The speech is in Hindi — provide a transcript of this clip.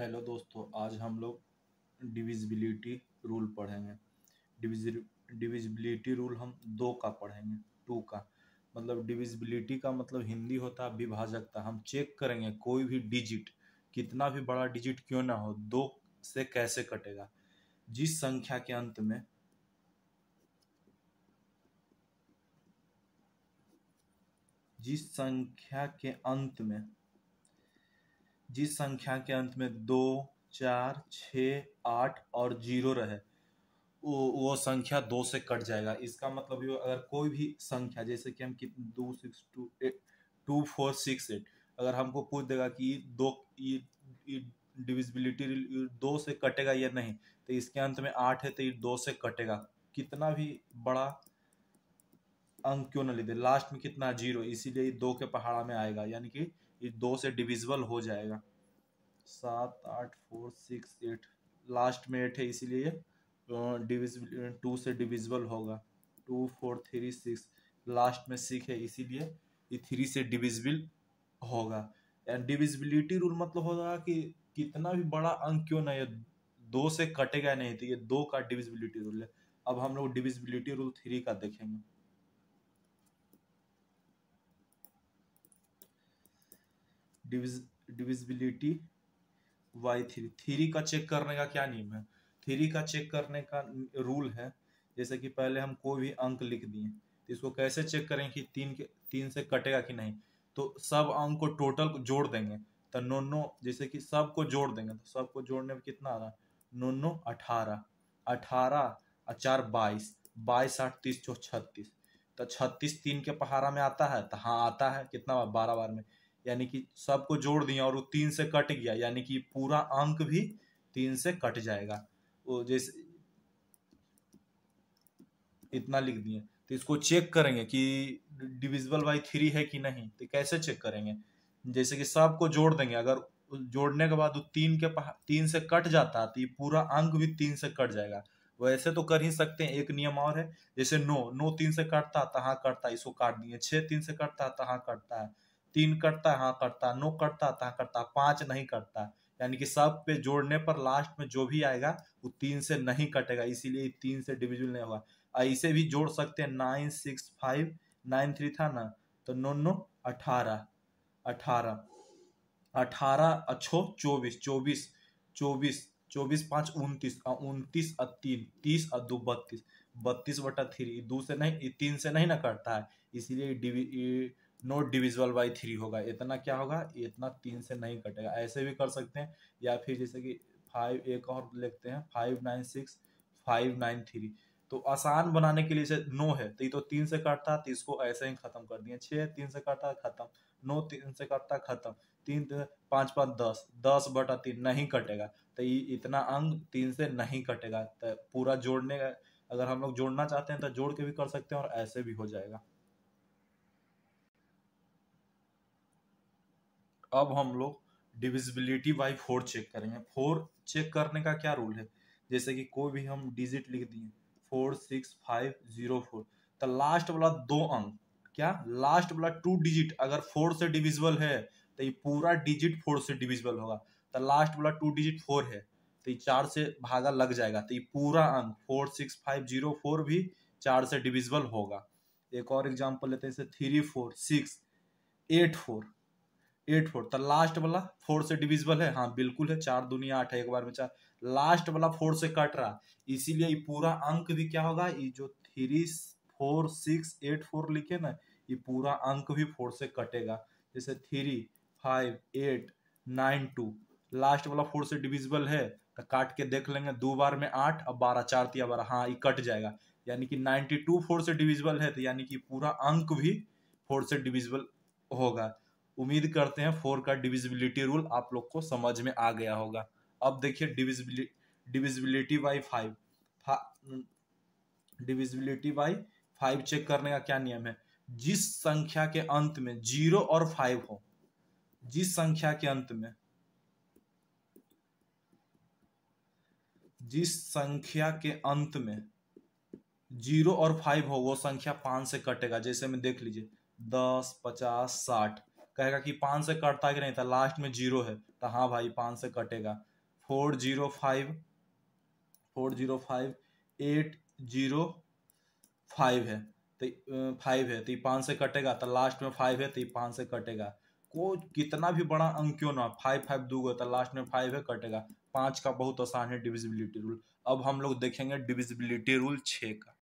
हेलो दोस्तों आज हम लोग डिविजिबिलिटी रूल पढ़ेंगे डिविजिबिलिटी रूल हम दो का पढ़ेंगे टू का मतलब डिविजिबिलिटी का मतलब हिंदी होता है विभाजकता हम चेक करेंगे कोई भी डिजिट कितना भी बड़ा डिजिट क्यों ना हो दो से कैसे कटेगा जिस संख्या के अंत में जिस संख्या के अंत में जिस संख्या के अंत में दो चार छ आठ और जीरो रहे वो वो संख्या दो से कट जाएगा इसका मतलब ये अगर कोई भी संख्या जैसे कि हम कितने दो six two eight two four six eight अगर हमको पूछ देगा कि दो ये डिविजिबिलिटी दो से कटेगा या नहीं तो इसके अंत में आठ है तो ये दो से कटेगा कितना भी बड़ा अंक क्यों ना ले दे लास्ट में कितना जीरो इसीलिए दो के पहाड़ा में आएगा यानी कि दो से डिविजिबल हो जाएगा सात आठ फोर सिक्स एट लास्ट में एट है इसीलिए डिविजिबल टू से डिविजिबल होगा two four three six last में सिक्स है इसीलिए ये थ्री से डिविजिबल होगा एंड डिविजिबिलिटी रूल मतलब होगा कि कितना भी बड़ा अंक क्यों ना ये दो से कटेगा नहीं तो ये दो का डिविजिबिलिटी रूल है अब हम लोग डिविजिबिलिटी रूल थ्री का देखेंगे डिविजिबिलिटी वाई थ्री थ्री का चेक करने का क्या नियम है थ्री का चेक करने का रूल है जैसे कि पहले हम कोई भी अंक लिख दिए तो इसको कैसे चेक करें कि तीन के तीन से कटेगा कि नहीं तो सब अंक को टोटल जोड़ देंगे तो नो नो जैसे कि सब को जोड़ देंगे तो सब को जोड़ने में कितना आ रहा है नो नो अठारह अठारह और चार बाईस बाईस आठ तीस चौ छत्तीस तो छत्तीस तीन के पहाड़ा में आता है तो हाँ आता है कितना बार बारह बार में यानी कि सबको जोड़ दिया और वो तीन से कट गया यानी कि पूरा अंक भी तीन से कट जाएगा वो जैसे इतना लिख दिए तो इसको चेक करेंगे कि डिविजिबल बाई थ्री है कि नहीं तो कैसे चेक करेंगे जैसे कि सबको जोड़ देंगे अगर जोड़ने के बाद वो तीन के तीन से कट जाता है तो ये पूरा अंक भी तीन से कट जाएगा वैसे तो कर ही सकते हैं एक नियम और है जैसे नो नो तीन से कटता तहाँ कटता इसको काट दिए छः तीन से कटता तहाँ कटता है तीन करता हाँ करता नो करता हाँ करता पांच नहीं करता यानी कि सब पे जोड़ने पर लास्ट में जो भी आएगा वो तीन से नहीं कटेगा इसीलिए तीन से डिविजन नहीं होगा ऐसे भी जोड़ सकते हैं nine six five nine three था ना तो नो नो अठारह अठारह अठारह अच्छो चौबीस चौबीस चौबीस चौबीस पाँच उनतीस उनतीस और तीन तीस और दो बत्तीस बत्तीस बटा थ्री दो से नहीं तीन से नहीं ना करता है इसीलिए नोट डिविजल बाई थ्री होगा इतना क्या होगा इतना तीन से नहीं कटेगा ऐसे भी कर सकते हैं या फिर जैसे कि फाइव एक और लिखते हैं five nine six five nine three तो आसान बनाने के लिए नो है तो ये तो तीन से कटता तो इसको ऐसे ही खत्म कर दिए छः तीन से कटता खत्म नौ तीन से कटता खत्म तीन पाँच पाँच दस दस बटा तीन नहीं कटेगा तो ये इतना अंग तीन से नहीं कटेगा तो पूरा जोड़ने का अगर हम लोग जोड़ना चाहते हैं तो जोड़ के भी कर सकते हैं और ऐसे भी हो जाएगा अब हम लोग डिविजिबिलिटी बाई फोर चेक करेंगे फोर चेक करने का क्या रूल है जैसे कि कोई भी हम डिजिट लिख दिए four six five zero four तो लास्ट वाला दो अंक क्या लास्ट वाला टू डिजिट अगर फोर से डिविजिबल है तो ये पूरा डिजिट फोर से डिविजिबल होगा तो लास्ट वाला टू डिजिट फोर है तो ये चार से भागा लग जाएगा तो ये पूरा अंक four six five zero four भी चार से डिविजिबल होगा एक और एग्जाम्पल लेते हैं three four six eight four eight four तो लास्ट वाला फोर से डिविजिबल है हाँ बिल्कुल है चार दुनिया आठ है एक बार में चार लास्ट वाला फोर से कट रहा इसीलिए पूरा अंक भी क्या होगा ये जो three four six eight four लिखे ना ये पूरा अंक भी फोर से कटेगा जैसे three five eight nine two last वाला फोर से डिविजिबल है तो काट के देख लेंगे दो बार में आठ और बारह चार तिया बारह हाँ ये कट जाएगा यानी कि नाइन्टी टू फोर से डिविजिबल है तो यानी कि पूरा अंक भी फोर से डिविजिबल होगा उम्मीद करते हैं फोर का डिविजिबिलिटी रूल आप लोग को समझ में आ गया होगा अब देखिए divisibility divisibility by five divisibility by five check करने का क्या नियम है जिस संख्या के अंत में जीरो और फाइव हो जिस संख्या के अंत में जिस संख्या के अंत में जीरो और फाइव हो वो संख्या पांच से कटेगा जैसे मैं देख लीजिए दस पचास साठ कहेगा कि पाँच से कटता कि नहीं था लास्ट में जीरो है तो हाँ भाई पाँच से कटेगा four zero five four zero five eight zero five है तो फाइव है तो ये पाँच से कटेगा तो लास्ट में फाइव है तो ये पाँच से कटेगा को कितना भी बड़ा अंक क्यों ना फाइव फाइव दूंगा तो लास्ट में फाइव है कटेगा पाँच का बहुत आसान है डिविजिबिलिटी रूल अब हम लोग देखेंगे डिविजिबिलिटी रूल छः का